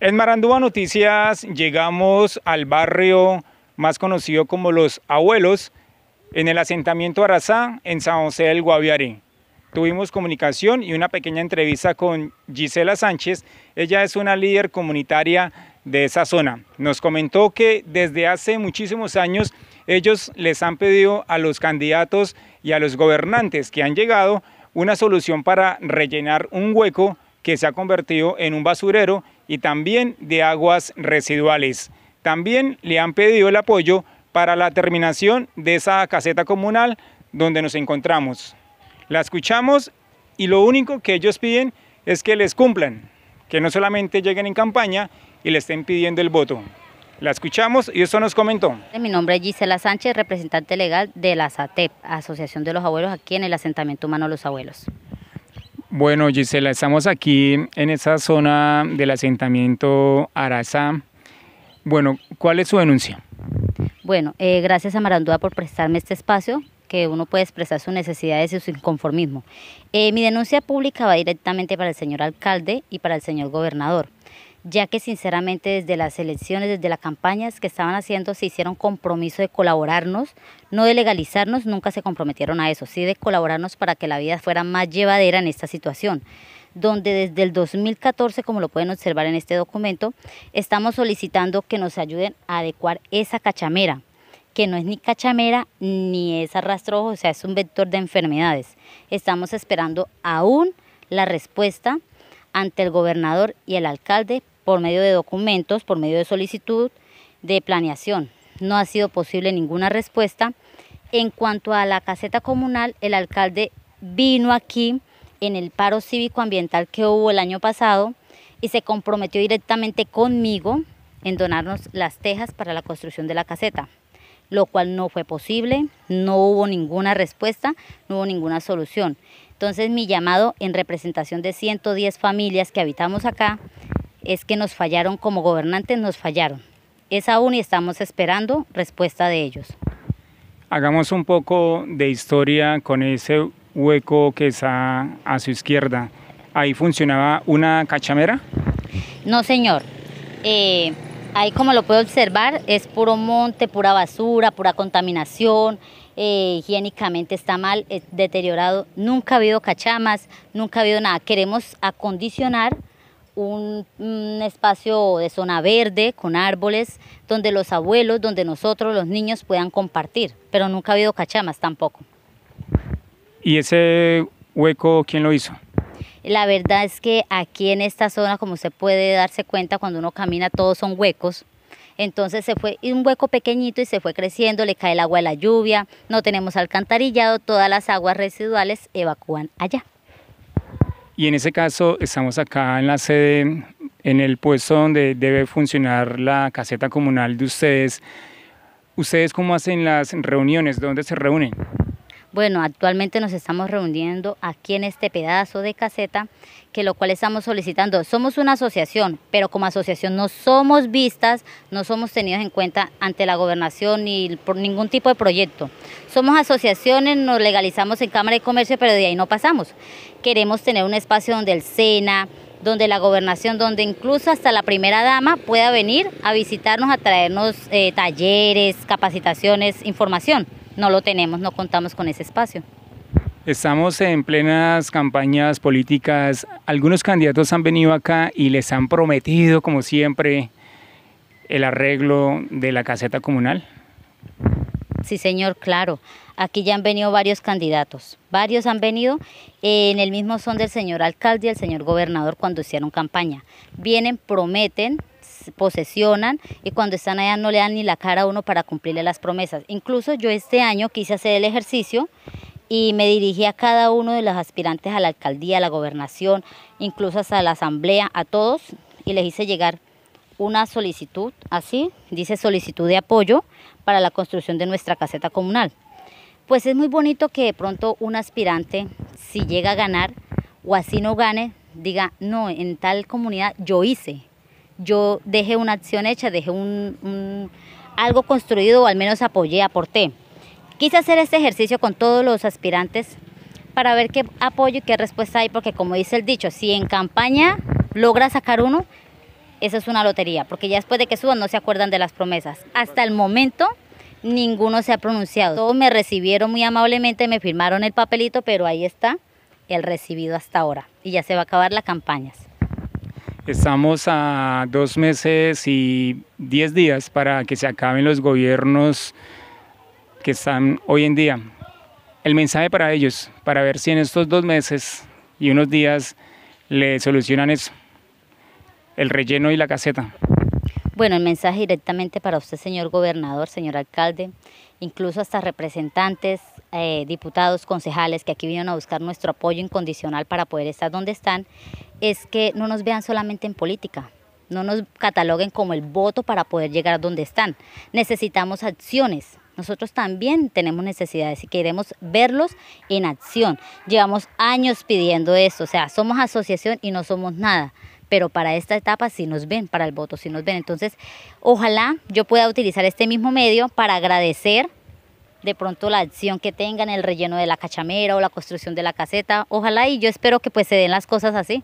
En Marandúa Noticias llegamos al barrio más conocido como Los Abuelos, en el asentamiento Arazá, en San José del Guaviare. Tuvimos comunicación y una pequeña entrevista con Gisela Sánchez. Ella es una líder comunitaria de esa zona. Nos comentó que desde hace muchísimos años ellos les han pedido a los candidatos y a los gobernantes que han llegado una solución para rellenar un hueco que se ha convertido en un basurero y también de aguas residuales. También le han pedido el apoyo para la terminación de esa caseta comunal donde nos encontramos. La escuchamos y lo único que ellos piden es que les cumplan, que no solamente lleguen en campaña y le estén pidiendo el voto. La escuchamos y eso nos comentó. Mi nombre es Gisela Sánchez, representante legal de la SATEP, Asociación de los Abuelos, aquí en el asentamiento humano Los Abuelos. Bueno, Gisela, estamos aquí en esa zona del asentamiento Araza. Bueno, ¿cuál es su denuncia? Bueno, eh, gracias a Marandúa por prestarme este espacio que uno puede expresar sus necesidades y su inconformismo. Eh, mi denuncia pública va directamente para el señor alcalde y para el señor gobernador ya que sinceramente desde las elecciones, desde las campañas que estaban haciendo, se hicieron compromiso de colaborarnos, no de legalizarnos, nunca se comprometieron a eso, sí de colaborarnos para que la vida fuera más llevadera en esta situación donde desde el 2014, como lo pueden observar en este documento, estamos solicitando que nos ayuden a adecuar esa cachamera, que no es ni cachamera ni es arrastro o sea, es un vector de enfermedades. Estamos esperando aún la respuesta ante el gobernador y el alcalde por medio de documentos, por medio de solicitud de planeación. No ha sido posible ninguna respuesta. En cuanto a la caseta comunal, el alcalde vino aquí en el paro cívico ambiental que hubo el año pasado y se comprometió directamente conmigo en donarnos las tejas para la construcción de la caseta lo cual no fue posible, no hubo ninguna respuesta, no hubo ninguna solución. Entonces mi llamado en representación de 110 familias que habitamos acá es que nos fallaron como gobernantes, nos fallaron. Es aún y estamos esperando respuesta de ellos. Hagamos un poco de historia con ese hueco que está a su izquierda. ¿Ahí funcionaba una cachamera? No, señor. Eh, Ahí como lo puedo observar es puro monte, pura basura, pura contaminación, eh, higiénicamente está mal, eh, deteriorado, nunca ha habido cachamas, nunca ha habido nada. Queremos acondicionar un, espacio de zona verde con árboles donde los abuelos, donde nosotros los niños puedan compartir, pero nunca ha habido cachamas tampoco. ¿Y ese hueco quién lo hizo? La verdad es que aquí en esta zona, como se puede darse cuenta, cuando uno camina todos son huecos. Entonces se fue un hueco pequeñito y se fue creciendo, le cae el agua de la lluvia, no tenemos alcantarillado, todas las aguas residuales evacúan allá. Y en ese caso estamos acá en la sede, en el puesto donde debe funcionar la caseta comunal de ustedes. ¿Ustedes cómo hacen las reuniones? ¿Dónde se reúnen? Bueno, actualmente nos estamos reuniendo aquí en este pedazo de caseta, que lo cual estamos solicitando. Somos una asociación, pero como asociación no somos vistas, no somos tenidos en cuenta ante la gobernación ni por ningún tipo de proyecto. Somos asociaciones, nos legalizamos en Cámara de Comercio, pero de ahí no pasamos. Queremos tener un espacio donde el SENA, donde la gobernación, donde incluso hasta la primera dama pueda venir a visitarnos, a traernos eh, talleres, capacitaciones, información no lo tenemos, no contamos con ese espacio. Estamos en plenas campañas políticas. Algunos candidatos han venido acá y les han prometido, como siempre, el arreglo de la caseta comunal. Sí, señor, claro. Aquí ya han venido varios candidatos. Varios han venido eh, en el mismo son del señor alcalde y el señor gobernador cuando hicieron campaña. Vienen, prometen, posesionan y cuando están allá no le dan ni la cara a uno para cumplirle las promesas. Incluso yo este año quise hacer el ejercicio y me dirigí a cada uno de los aspirantes a la alcaldía, a la gobernación, incluso hasta la asamblea, a todos, y les hice llegar una solicitud, así, dice solicitud de apoyo para la construcción de nuestra caseta comunal. Pues es muy bonito que de pronto un aspirante, si llega a ganar o así no gane, diga, no, en tal comunidad yo hice, yo dejé una acción hecha, dejé un, algo construido o al menos apoyé, aporté. Quise hacer este ejercicio con todos los aspirantes para ver qué apoyo y qué respuesta hay, porque como dice el dicho, si en campaña logra sacar uno, eso es una lotería, porque ya después de que suban no se acuerdan de las promesas. Hasta el momento ninguno se ha pronunciado. Todos me recibieron muy amablemente, me firmaron el papelito, pero ahí está el recibido hasta ahora y ya se va a acabar la campaña. Estamos a dos meses y diez días para que se acaben los gobiernos que están hoy en día. El mensaje para ellos, para ver si en estos dos meses y unos días le solucionan eso, el relleno y la caseta. Bueno, el mensaje directamente para usted, señor gobernador, señor alcalde, incluso hasta representantes, eh, diputados, concejales que aquí vinieron a buscar nuestro apoyo incondicional para poder estar donde están, es que no nos vean solamente en política, no nos cataloguen como el voto para poder llegar donde están. Necesitamos acciones. Nosotros también tenemos necesidades y queremos verlos en acción. Llevamos años pidiendo esto, o sea, somos asociación y no somos nada pero para esta etapa sí nos ven, para el voto sí nos ven. Entonces, ojalá yo pueda utilizar este mismo medio para agradecer de pronto la acción que tengan, el relleno de la cachamera o la construcción de la caseta. Ojalá y yo espero que pues se den las cosas así.